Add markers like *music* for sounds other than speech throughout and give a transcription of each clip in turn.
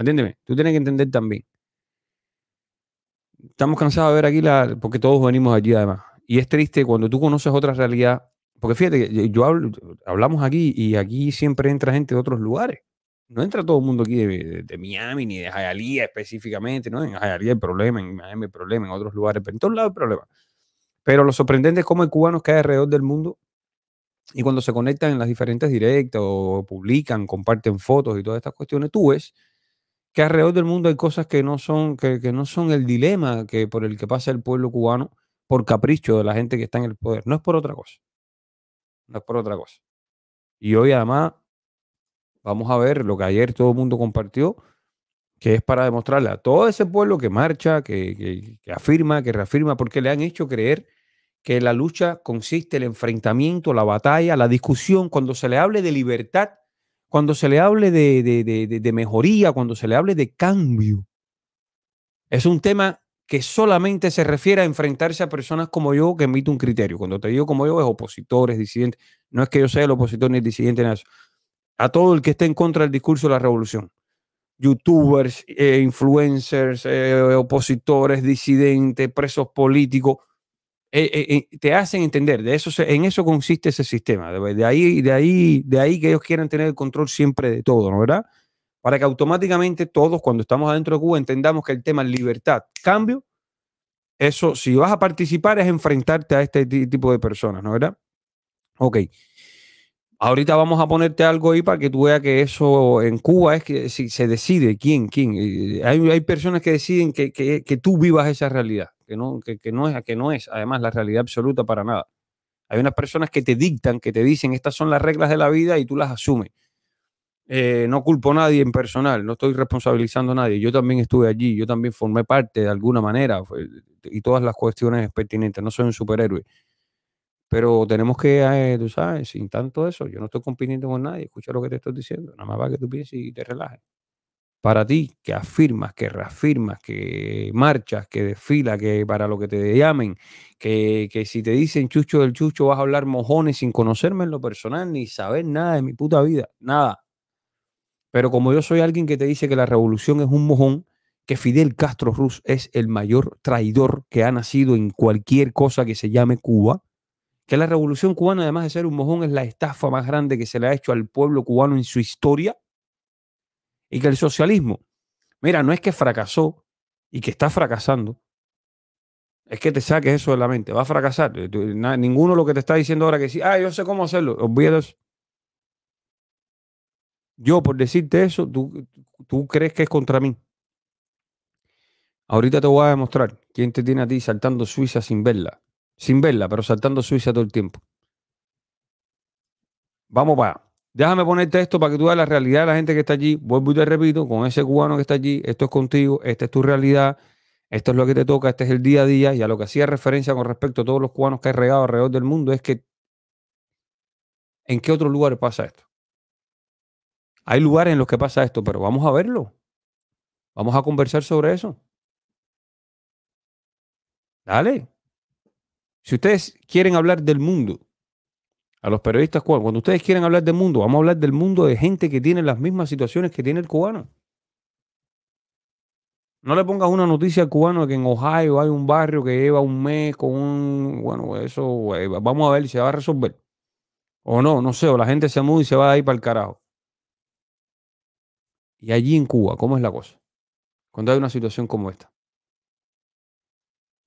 Atiéndeme, tú tienes que entender también. Estamos cansados de ver aquí la. porque todos venimos allí además. Y es triste cuando tú conoces otra realidad. Porque fíjate, yo hablamos aquí y aquí siempre entra gente de otros lugares. No entra todo el mundo aquí de, Miami ni de Hialeah específicamente, ¿no? En Hialeah hay problema, en Miami hay problema, en otros lugares, pero en todos lados hay problema. Pero lo sorprendente es cómo hay cubanos que hay alrededor del mundo y cuando se conectan en las diferentes directas o publican, comparten fotos y todas estas cuestiones, tú ves que alrededor del mundo hay cosas que no son, que, no son el dilema que, por el que pasa el pueblo cubano por capricho de la gente que está en el poder. No es por otra cosa. No es por otra cosa. Y hoy además vamos a ver lo que ayer todo el mundo compartió, que es para demostrarle a todo ese pueblo que marcha, que, que, afirma, que reafirma, porque le han hecho creer que la lucha consiste en el enfrentamiento, la batalla, la discusión. Cuando se le hable de libertad, cuando se le hable de, mejoría, cuando se le hable de cambio, es un tema que solamente se refiere a enfrentarse a personas como yo que emite un criterio. Cuando te digo como yo, es opositores, disidentes. No es que yo sea el opositor ni el disidente, A todo el que esté en contra del discurso de la revolución. Youtubers, eh, influencers, eh, opositores, disidentes, presos políticos, eh, eh, eh, te hacen entender, de eso en eso consiste ese sistema, de, ahí, de, ahí, de ahí que ellos quieran tener el control siempre de todo, ¿no verdad? Para que automáticamente todos, cuando estamos adentro de Cuba, entendamos que el tema libertad, cambio, eso, si vas a participar, es enfrentarte a este tipo de personas, ¿no verdad? Ok. Ahorita vamos a ponerte algo ahí para que tú veas que eso en Cuba es que se decide quién, quién. Hay, personas que deciden que tú vivas esa realidad que no, que, que es, que no es además la realidad absoluta para nada. Hay unas personas que te dictan, que te dicen, estas son las reglas de la vida y tú las asumes. Eh, no culpo a nadie en personal, no estoy responsabilizando a nadie. Yo también estuve allí, yo también formé parte de alguna manera y todas las cuestiones pertinentes. No soy un superhéroe. Pero tenemos que, eh, tú sabes, sin tanto eso, yo no estoy compitiendo con nadie. Escucha lo que te estoy diciendo, nada más para que tú pienses y te relajes para ti, que afirmas, que reafirmas, que marchas, que desfila, que para lo que te llamen, que, que, si te dicen chucho del chucho vas a hablar mojones sin conocerme en lo personal ni saber nada de mi puta vida, nada. Pero como yo soy alguien que te dice que la revolución es un mojón, que Fidel Castro Ruz es el mayor traidor que ha nacido en cualquier cosa que se llame Cuba, que la revolución cubana, además de ser un mojón, es la estafa más grande que se le ha hecho al pueblo cubano en su historia y que el socialismo, mira, no es que fracasó y que está fracasando, es que te saques eso de la mente, va a fracasar. Eh, ninguno lo que te está diciendo ahora que sí, ah, yo sé cómo hacerlo, olvídate eso. Yo por decirte eso, tú, tú crees que es contra mí. Ahorita te voy a demostrar quién te tiene a ti saltando Suiza sin verla. Sin verla, pero saltando Suiza todo el tiempo. Vamos para Déjame ponerte esto para que tú veas la realidad de la gente que está allí. Vuelvo y te repito, con ese cubano que está allí, esto es contigo, esta es tu realidad, esto es lo que te toca, este es el día a día. Y a lo que hacía referencia con respecto a todos los cubanos que hay regados alrededor del mundo es que ¿en qué otro lugar pasa esto? Hay lugares en los que pasa esto, pero vamos a verlo. Vamos a conversar sobre eso. Dale. Si ustedes quieren hablar del mundo, a los periodistas cubanos, cuando ustedes quieren hablar del mundo, vamos a hablar del mundo de gente que tiene las mismas situaciones que tiene el cubano. No le pongas una noticia al cubano de que en Ohio hay un barrio que lleva un mes con un... Bueno, eso eh, vamos a ver si se va a resolver. O no, no sé, o la gente se muda y se va de ahí para el carajo. Y allí en Cuba, ¿cómo es la cosa? Cuando hay una situación como esta.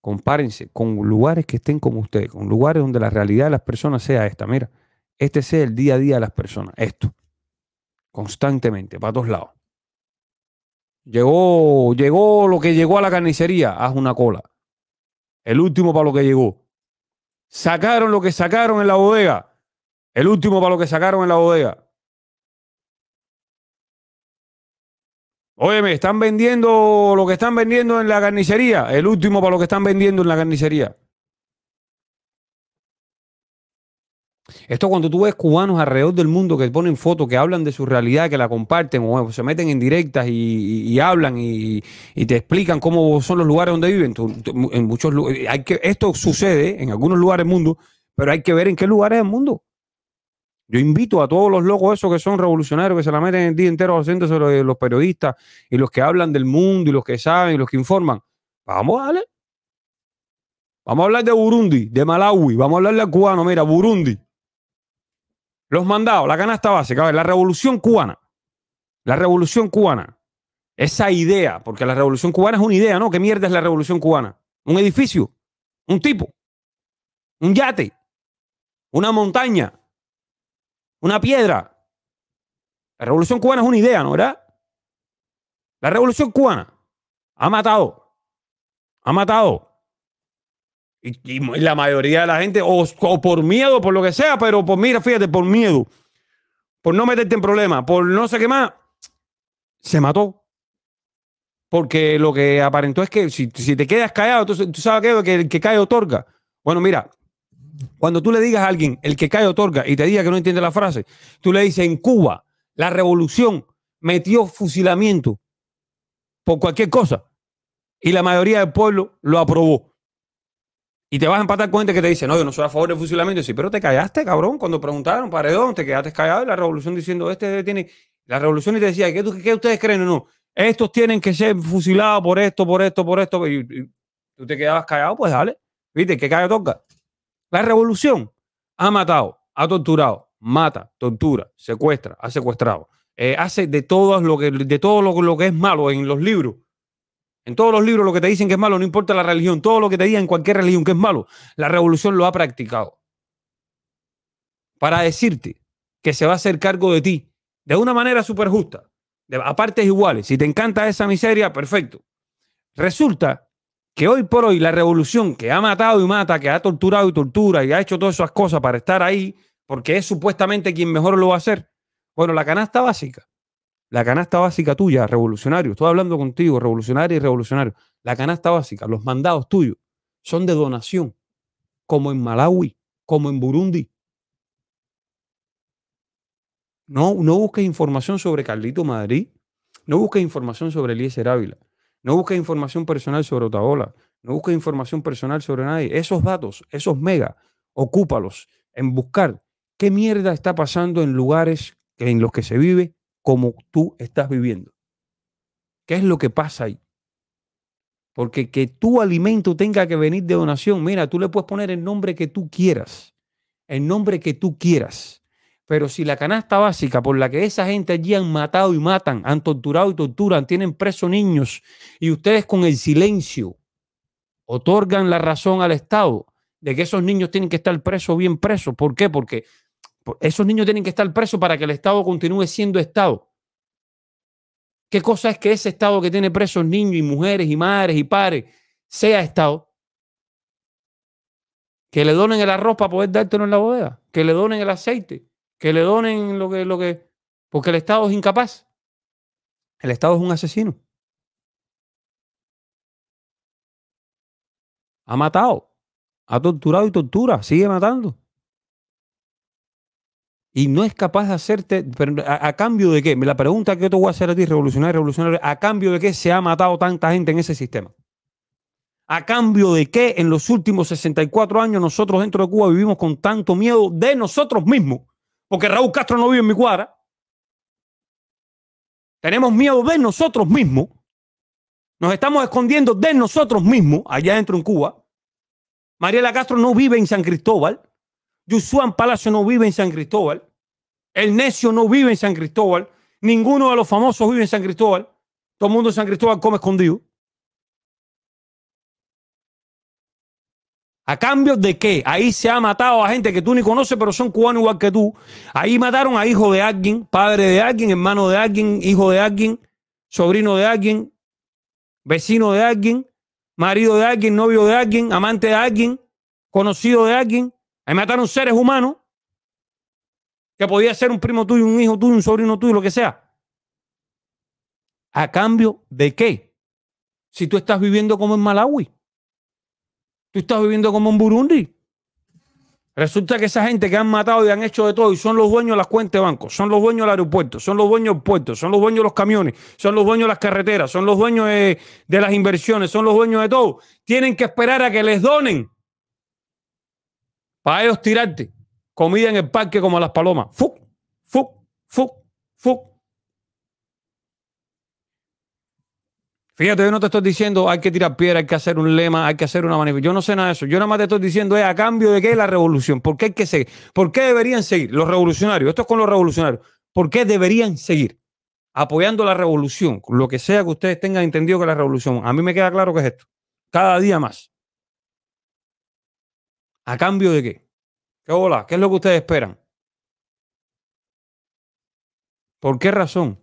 Compárense con lugares que estén como ustedes, con lugares donde la realidad de las personas sea esta. Mira, este sea el día a día de las personas. Esto. Constantemente, para todos lados. Llegó, llegó lo que llegó a la carnicería. Haz una cola. El último para lo que llegó. Sacaron lo que sacaron en la bodega. El último para lo que sacaron en la bodega. Óyeme, están vendiendo lo que están vendiendo en la carnicería. El último para lo que están vendiendo en la carnicería. Esto cuando tú ves cubanos alrededor del mundo que ponen fotos, que hablan de su realidad, que la comparten, o se meten en directas y, hablan y, y, te explican cómo son los lugares donde viven. en muchos hay que, esto sucede en algunos lugares del mundo, pero hay que ver en qué lugares del mundo. Yo invito a todos los locos esos que son revolucionarios, que se la meten el día entero haciendo sobre los periodistas y los que hablan del mundo y los que saben y los que informan. Vamos, dale. Vamos a hablar de Burundi, de Malawi, vamos a hablar de cubano. Mira, Burundi. Los mandados, la canasta básica, la revolución cubana. La revolución cubana. Esa idea, porque la revolución cubana es una idea, ¿no? ¿Qué mierda es la revolución cubana? Un edificio, un tipo, un yate, una montaña una piedra. La revolución cubana es una idea, ¿no? ¿Verdad? La revolución cubana ha matado, ha matado. Y, la mayoría de la gente, o, por miedo, por lo que sea, pero por mira, fíjate, por miedo, por no meterte en problemas, por no sé qué más, se mató. Porque lo que aparentó es que si, te quedas callado, tú, tú sabes que el que cae otorga. Bueno, mira, cuando tú le digas a alguien, el que cae otorga, y te diga que no entiende la frase, tú le dices, en Cuba, la revolución metió fusilamiento por cualquier cosa. Y la mayoría del pueblo lo aprobó. Y te vas a empatar con gente que te dice, no, yo no soy a favor del fusilamiento. Y sí, pero te callaste, cabrón, cuando preguntaron, ¿para dónde te quedaste callado y la revolución diciendo, este tiene... La revolución y te decía, ¿qué, ustedes creen o no? Estos tienen que ser fusilados por esto, por esto, por esto. Y, tú te quedabas callado, pues dale. ¿Viste? Que cae otorga? La revolución ha matado, ha torturado, mata, tortura, secuestra, ha secuestrado. Eh, hace de todo, lo que, de todo lo, que es malo en los libros. En todos los libros lo que te dicen que es malo, no importa la religión, todo lo que te digan en cualquier religión que es malo, la revolución lo ha practicado. Para decirte que se va a hacer cargo de ti de una manera súper justa, de, a partes iguales. Si te encanta esa miseria, perfecto. Resulta que hoy por hoy la revolución que ha matado y mata, que ha torturado y tortura y ha hecho todas esas cosas para estar ahí, porque es supuestamente quien mejor lo va a hacer. Bueno, la canasta básica, la canasta básica tuya, revolucionario, estoy hablando contigo, revolucionario y revolucionario, la canasta básica, los mandados tuyos son de donación, como en Malawi, como en Burundi. No, no busques información sobre Carlito Madrid, no busques información sobre Eliezer Ávila no busques información personal sobre ola. No busques información personal sobre nadie. Esos datos, esos mega, ocúpalos en buscar qué mierda está pasando en lugares en los que se vive como tú estás viviendo. ¿Qué es lo que pasa ahí? Porque que tu alimento tenga que venir de donación, mira, tú le puedes poner el nombre que tú quieras. El nombre que tú quieras. Pero si la canasta básica por la que esa gente allí han matado y matan, han torturado y torturan, tienen presos niños, y ustedes con el silencio otorgan la razón al Estado de que esos niños tienen que estar presos, bien presos. ¿Por qué? Porque esos niños tienen que estar presos para que el Estado continúe siendo Estado. ¿Qué cosa es que ese Estado que tiene presos niños y mujeres y madres y padres sea Estado? Que le donen el arroz para poder dártelo en la bodega, que le donen el aceite, que le donen lo que, lo que, porque el Estado es incapaz. El Estado es un asesino. Ha matado, ha torturado y tortura, sigue matando. Y no es capaz de hacerte, a, cambio de qué, la pregunta que yo te voy a hacer a ti, revolucionario, revolucionario, a cambio de qué se ha matado tanta gente en ese sistema. ¿A cambio de qué en los últimos 64 años nosotros dentro de Cuba vivimos con tanto miedo de nosotros mismos? porque Raúl Castro no vive en mi cuadra. Tenemos miedo de nosotros mismos. Nos estamos escondiendo de nosotros mismos allá adentro en Cuba. Mariela Castro no vive en San Cristóbal. Yusuan Palacio no vive en San Cristóbal. El necio no vive en San Cristóbal. Ninguno de los famosos vive en San Cristóbal. Todo el mundo en San Cristóbal come escondido. ¿A cambio de qué? Ahí se ha matado a gente que tú ni conoces, pero son cubanos igual que tú. Ahí mataron a hijo de alguien, padre de alguien, hermano de alguien, hijo de alguien, sobrino de alguien, vecino de alguien, marido de alguien, novio de alguien, amante de alguien, conocido de alguien. Ahí mataron seres humanos que podía ser un primo tuyo, un hijo tuyo, un sobrino tuyo, lo que sea. ¿A cambio de qué? Si tú estás viviendo como en Malawi. Tú estás viviendo como un Burundi. Resulta que esa gente que han matado y han hecho de todo y son los dueños de las cuentas de banco, son los dueños del aeropuerto, son los dueños del puerto, son los dueños de los camiones, son los dueños de las carreteras, son los dueños de, las inversiones, son los dueños de todo. Tienen que esperar a que les donen para ellos tirarte comida en el parque como las palomas. ¡Fuck! ¡Fuck! ¡Fuck! ¡Fuck! Fíjate, yo no te estoy diciendo hay que tirar piedra, hay que hacer un lema, hay que hacer una manifestación. Yo no sé nada de eso. Yo nada más te estoy diciendo es a cambio de qué es la revolución. ¿Por qué hay que seguir? ¿Por qué deberían seguir los revolucionarios? Esto es con los revolucionarios. ¿Por qué deberían seguir apoyando la revolución? Lo que sea que ustedes tengan entendido que la revolución. A mí me queda claro que es esto. Cada día más. ¿A cambio de qué? ¿Qué hola? ¿Qué es lo que ustedes esperan? ¿Por qué razón?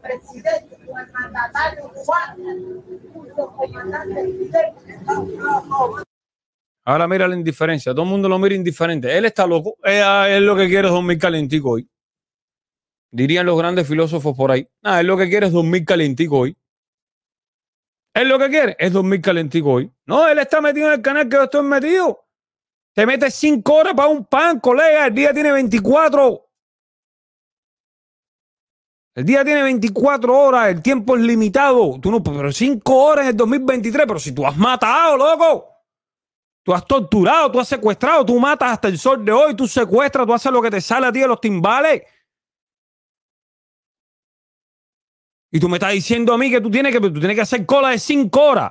presidente mandatario Ahora mira la indiferencia, todo el mundo lo mira indiferente. Él está loco, él, eh, ah, lo que quiere es dormir calentico hoy. Dirían los grandes filósofos por ahí. Nada, él lo que quiere es dormir calentico hoy. Él lo que quiere es dormir calentico hoy. No, él está metido en el canal que yo estoy metido. Te metes cinco horas para un pan, colega. El día tiene 24. El día tiene 24 horas, el tiempo es limitado. Tú no, pero 5 horas en el 2023, pero si tú has matado, loco. Tú has torturado, tú has secuestrado, tú matas hasta el sol de hoy, tú secuestras, tú haces lo que te sale a ti de los timbales. Y tú me estás diciendo a mí que tú tienes que, tú tienes que hacer cola de 5 horas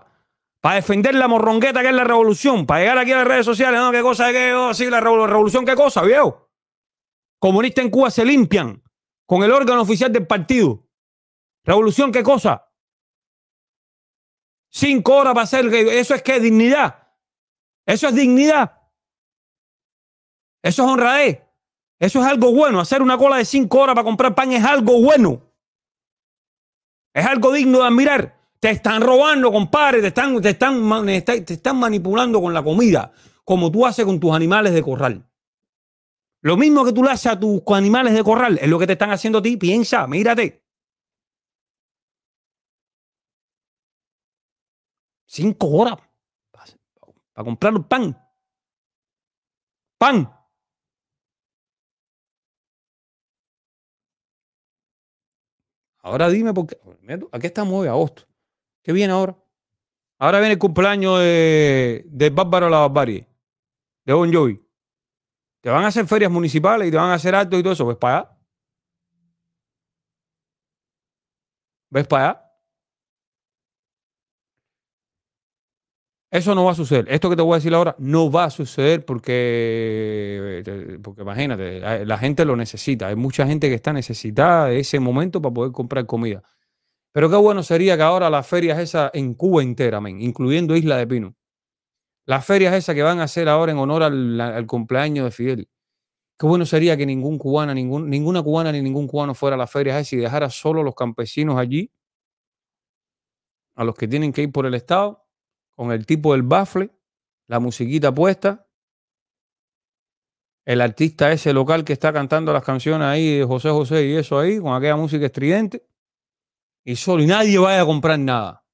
para defender la morrongueta que es la revolución, para llegar aquí a las redes sociales, no, qué cosa, qué, la revolución, qué cosa, viejo. Comunistas en Cuba se limpian con el órgano oficial del partido. Revolución, ¿qué cosa? Cinco horas para hacer. Eso es qué? Dignidad. Eso es dignidad. Eso es honradez. Eso es algo bueno. Hacer una cola de cinco horas para comprar pan es algo bueno. Es algo digno de admirar. Te están robando, compadre. Te están, están, te están manipulando con la comida, como tú haces con tus animales de corral. Lo mismo que tú le haces a tus animales de corral, es lo que te están haciendo a ti. Piensa, mírate. Cinco horas para comprar un pan. Pan. Ahora dime por qué. ¿A qué estamos hoy? Agosto. ¿Qué viene ahora? Ahora viene el cumpleaños de, de Bárbaro la Barbarie, de Bon Jovi. Te van a hacer ferias municipales y te van a hacer actos y todo eso. ¿Ves para allá? ¿Ves para allá? Eso no va a suceder. Esto que te voy a decir ahora no va a suceder porque, eh, porque imagínate, la, gente lo necesita. Hay mucha gente que está necesitada de ese momento para poder comprar comida. Pero qué bueno sería que ahora las ferias esas en Cuba entera, incluyendo Isla de Pino, las ferias esas que van a hacer ahora en honor al, cumpleaños de Fidel. Qué bueno sería que ningún cubana, ningún, ninguna cubana ni ningún cubano fuera a las ferias esas y dejara solo los campesinos allí, a los que tienen que ir por el Estado, con el tipo del bafle, la musiquita puesta, el artista ese local que está cantando las canciones ahí de José José y eso ahí, con aquella música estridente, y solo, y nadie vaya a comprar nada.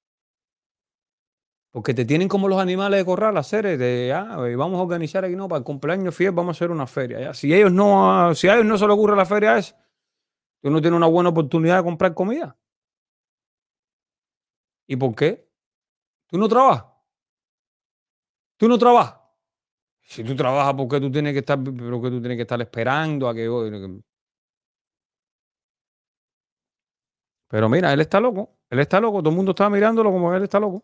Porque te tienen como los animales de corral, hacer de ah, eh, vamos a organizar aquí, no, para el cumpleaños fiel vamos a hacer una feria. Si ellos no, si a ellos no se les ocurre la feria es, tú no tienes una buena oportunidad de comprar comida. ¿Y por qué? Tú no trabajas. Tú no trabajas. Si tú trabajas, ¿por qué tú tienes que estar, tú tienes que estar esperando a que Pero mira, él está loco. Él está loco. Todo el mundo está mirándolo como él está loco.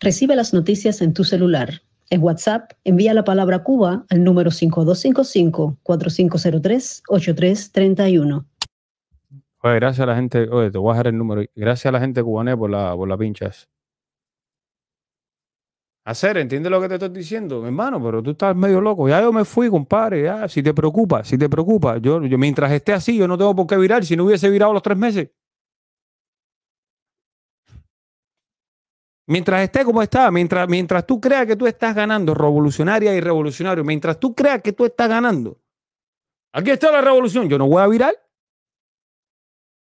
Recibe las noticias en tu celular. En WhatsApp, envía la palabra Cuba al número 5255-4503-8331. gracias a la gente, oye, te voy a el número. Gracias a la gente cubana por la, por pinchas hacer, ¿entiendes lo que te estoy diciendo? Hermano, pero tú estás medio loco. Ya yo me fui, compadre. Ya, si te preocupa, si te preocupa. Yo, yo mientras esté así, yo no tengo por qué virar. Si no hubiese virado los tres meses. Mientras esté como está, mientras, mientras tú creas que tú estás ganando, revolucionaria y revolucionario, mientras tú creas que tú estás ganando, aquí está la revolución, yo no voy a virar.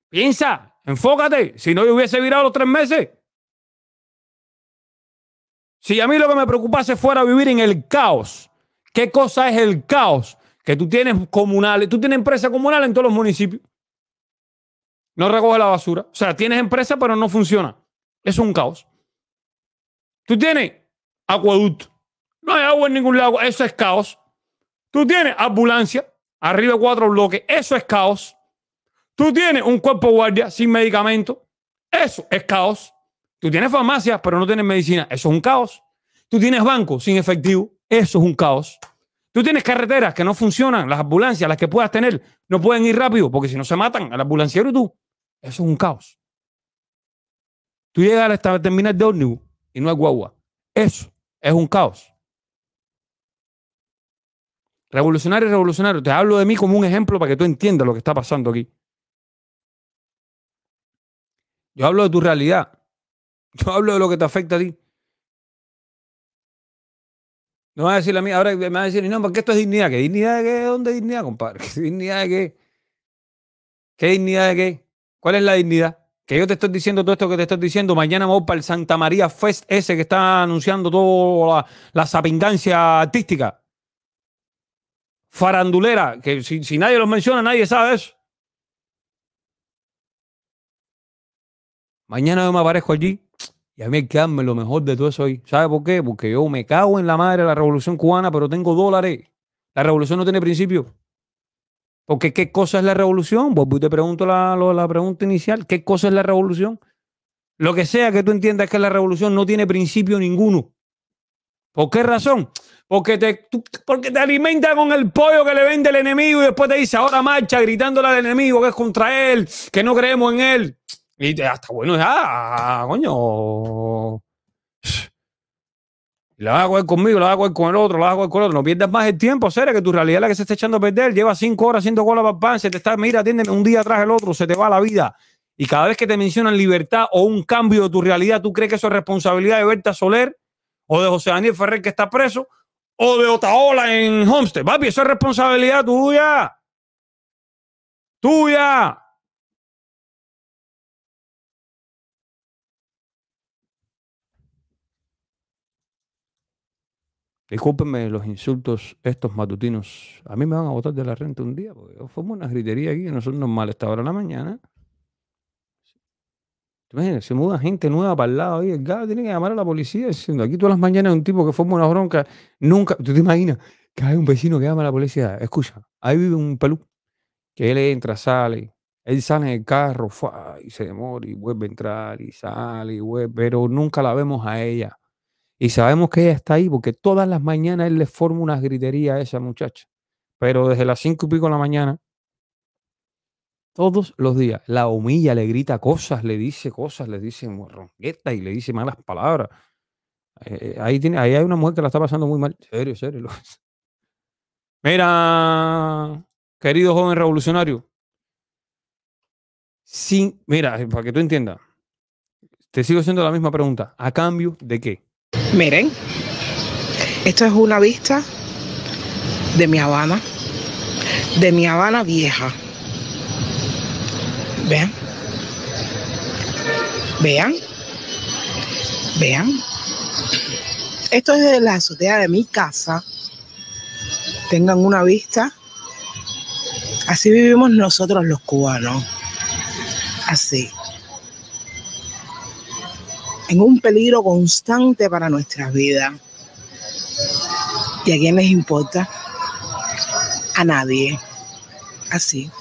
Piensa, enfócate, si no yo hubiese virado los tres meses. Si a mí lo que me preocupase fuera vivir en el caos, ¿qué cosa es el caos? Que tú tienes comunales, tú tienes empresa comunal en todos los municipios. No recoge la basura. O sea, tienes empresa, pero no funciona. Es un caos. Tú tienes acueducto. No hay agua en ningún lado. Eso es caos. Tú tienes ambulancia. Arriba cuatro bloques. Eso es caos. Tú tienes un cuerpo guardia sin medicamento. Eso es caos. Tú tienes farmacias, pero no tienes medicina. Eso es un caos. Tú tienes bancos sin efectivo. Eso es un caos. Tú tienes carreteras que no funcionan, las ambulancias, las que puedas tener, no pueden ir rápido porque si no se matan al ambulanciero y tú. Eso es un caos. Tú llegas a la terminal de ómnibus y no hay guagua. Eso es un caos. Revolucionario, revolucionario. Te hablo de mí como un ejemplo para que tú entiendas lo que está pasando aquí. Yo hablo de tu realidad. Yo hablo de lo que te afecta a ti. No vas a decir la mí, ahora me va a decir, no, porque esto es dignidad. ¿Qué dignidad de qué? ¿Dónde dignidad, compadre? *laughs* ¿Qué dignidad de qué? ¿Qué dignidad de qué? ¿Cuál es la dignidad? Que yo te estoy diciendo todo esto que te estoy diciendo. Mañana vamos para el Santa María Fest ese que está anunciando toda la, la artística. Farandulera, que si, si nadie los menciona, nadie sabe eso. Mañana yo me aparezco allí y a mí me que lo mejor de todo eso ahí. ¿Sabe por qué? Porque yo me cago en la madre de la revolución cubana, pero tengo dólares. La revolución no tiene principio. Porque ¿qué cosa es la revolución? Pues te pregunto la, pregunta inicial. ¿Qué cosa es la revolución? Lo que sea que tú entiendas que la revolución no tiene principio ninguno. ¿Por qué razón? Porque te, porque te alimenta con el pollo que le vende el enemigo y después te dice ahora marcha gritándole al enemigo que es contra él, que no creemos en él. Y hasta bueno ya, coño. La vas a coger conmigo, la vas a coger con el otro, la vas a coger con el otro. No pierdas más el tiempo, será que tu realidad es la que se está echando a perder. Lleva cinco horas haciendo cola para pan, se te está, mira, atiéndeme un día atrás el otro, se te va la vida. Y cada vez que te mencionan libertad o un cambio de tu realidad, ¿tú crees que eso es responsabilidad de Berta Soler o de José Daniel Ferrer que está preso o de Otaola en Homestead? Papi, eso es responsabilidad tuya. Tuya. Discúlpenme los insultos estos matutinos. A mí me van a botar de la renta un día, porque yo una gritería aquí que no son normales esta hora de la mañana. se muda gente nueva para el lado y el gato tiene que llamar a la policía diciendo, aquí todas las mañanas un tipo que forma una bronca, nunca, tú te imaginas que hay un vecino que llama a la policía, escucha, ahí vive un pelú, que él entra, sale, él sale en el carro, y se demora, y vuelve a entrar, y sale, y vuelve, pero nunca la vemos a ella. Y sabemos que ella está ahí porque todas las mañanas él le forma unas griterías a esa muchacha. Pero desde las cinco y pico de la mañana, todos los días, la humilla, le grita cosas, le dice cosas, le dice morronqueta y le dice malas palabras. Eh, ahí, tiene, ahí hay una mujer que la está pasando muy mal. Serio, serio. Mira, querido joven revolucionario. sí mira, eh, para que tú entiendas, te sigo haciendo la misma pregunta. ¿A cambio de qué? Miren, esto es una vista de mi Habana, de mi Habana vieja. Vean, vean, vean. Esto es de la azotea de mi casa. Tengan una vista. Así vivimos nosotros los cubanos. Así en un peligro constante para nuestra vida ¿Y a quién les importa? A nadie. Así.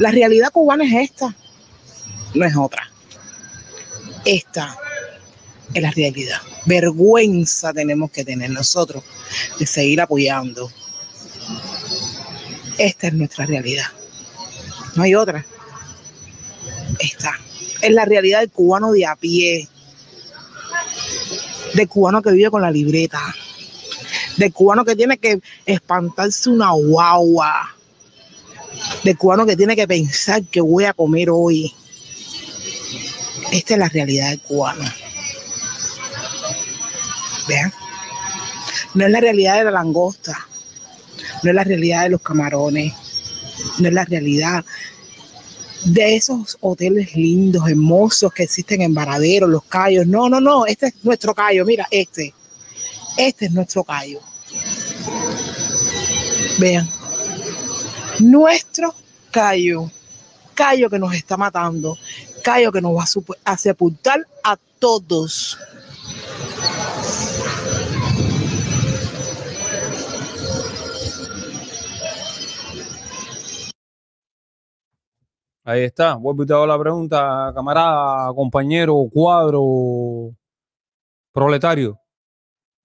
La realidad cubana es esta, no es otra. Esta es la realidad. Vergüenza tenemos que tener nosotros de seguir apoyando. Esta es nuestra realidad. No hay otra. Esta es la realidad del cubano de a pie, de cubano que vive con la libreta, de cubano que tiene que espantarse una guagua, de cubano que tiene que pensar que voy a comer hoy. Esta es la realidad de cubano. ¿Vean? No es la realidad de la langosta, no es la realidad de los camarones, no es la realidad de esos hoteles lindos, hermosos que existen en Varadero, los callos No, no, no, este es nuestro callo mira, este. Este es nuestro callo Vean, nuestro callo callo que nos está matando, callo que nos va a sepultar a todos. Ahí está. Vuelvo y te la pregunta, camarada, compañero, cuadro, proletario.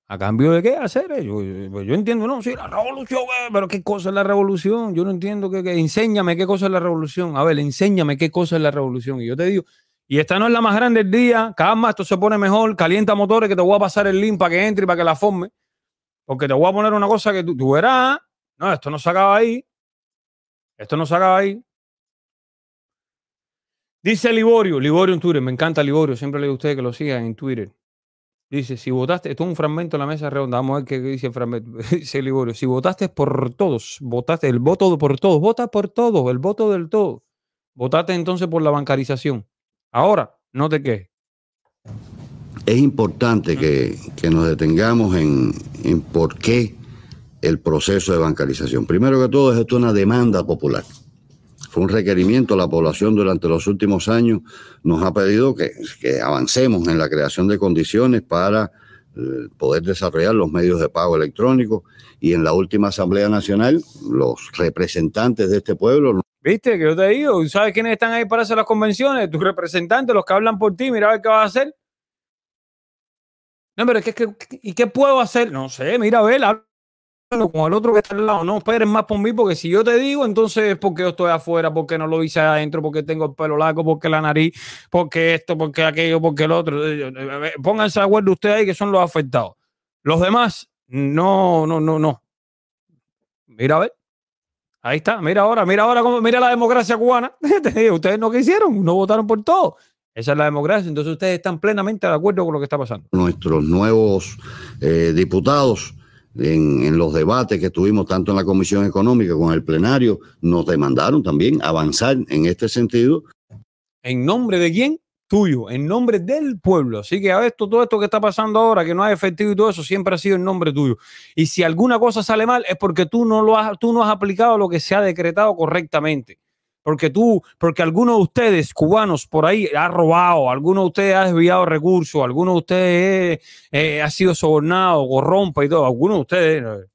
¿A cambio de qué hacer? Eh, pues yo, entiendo, no, sí, la revolución, eh, pero ¿qué cosa es la revolución? Yo no entiendo, qué. enséñame qué cosa es la revolución. A ver, enséñame qué cosa es la revolución. Y yo te digo, y esta no es la más grande del día, calma, esto se pone mejor, calienta motores, que te voy a pasar el link para que entre y para que la forme. Porque te voy a poner una cosa que tú, verás, no, esto no se acaba ahí. Esto no se acaba ahí. Dice Liborio, Liborio en Twitter, me encanta Liborio, siempre le digo a ustedes que lo sigan en Twitter. Dice, si votaste, esto es un fragmento de la mesa redonda, vamos a ver qué dice el fragmento, *laughs* dice Liborio, si votaste por todos, votaste el voto por todos, vota por todos, el voto del todo. Votaste entonces por la bancarización. Ahora, no te quejes. Es importante que, nos detengamos en, en por qué el proceso de bancarización. Primero que todo, esto es una demanda popular fue un requerimiento, la población durante los últimos años nos ha pedido que, avancemos en la creación de condiciones para eh, poder desarrollar los medios de pago electrónicos y en la última Asamblea Nacional los representantes de este pueblo. ¿Viste que yo te digo? ¿Sabes quiénes están ahí para hacer las convenciones? Tus representantes, los que hablan por ti, mira a ver qué vas a hacer. No, pero ¿qué, es que y qué puedo hacer? No sé, mira a ver, con el otro que está al lado. No esperes más por mí, porque si yo te digo, entonces es porque yo estoy afuera, porque no lo hice adentro, porque tengo el pelo largo, porque la nariz, porque esto, porque aquello, porque el otro. Eh, eh, eh, pónganse de acuerdo ustedes ahí que son los afectados. Los demás, no, no, no, no. Mira a ver. Ahí está, mira ahora, mira ahora cómo, mira la democracia cubana. *laughs* ustedes no quisieron, no votaron por todo. Esa es la democracia. Entonces ustedes están plenamente de acuerdo con lo que está pasando. Nuestros nuevos diputados en, los debates que tuvimos tanto en la Comisión Económica como en el plenario, nos demandaron también avanzar en este sentido. ¿En nombre de quién? Tuyo, en nombre del pueblo. Así que a esto, todo esto que está pasando ahora, que no hay efectivo y todo eso, siempre ha sido en nombre tuyo. Y si alguna cosa sale mal es porque tú no, lo has, tú no has aplicado lo que se ha decretado correctamente porque tú, porque alguno de ustedes, cubanos, por ahí ha robado, alguno de ustedes ha desviado recursos, alguno de ustedes eh, eh, ha sido sobornado, rompa y todo, alguno de ustedes, eh,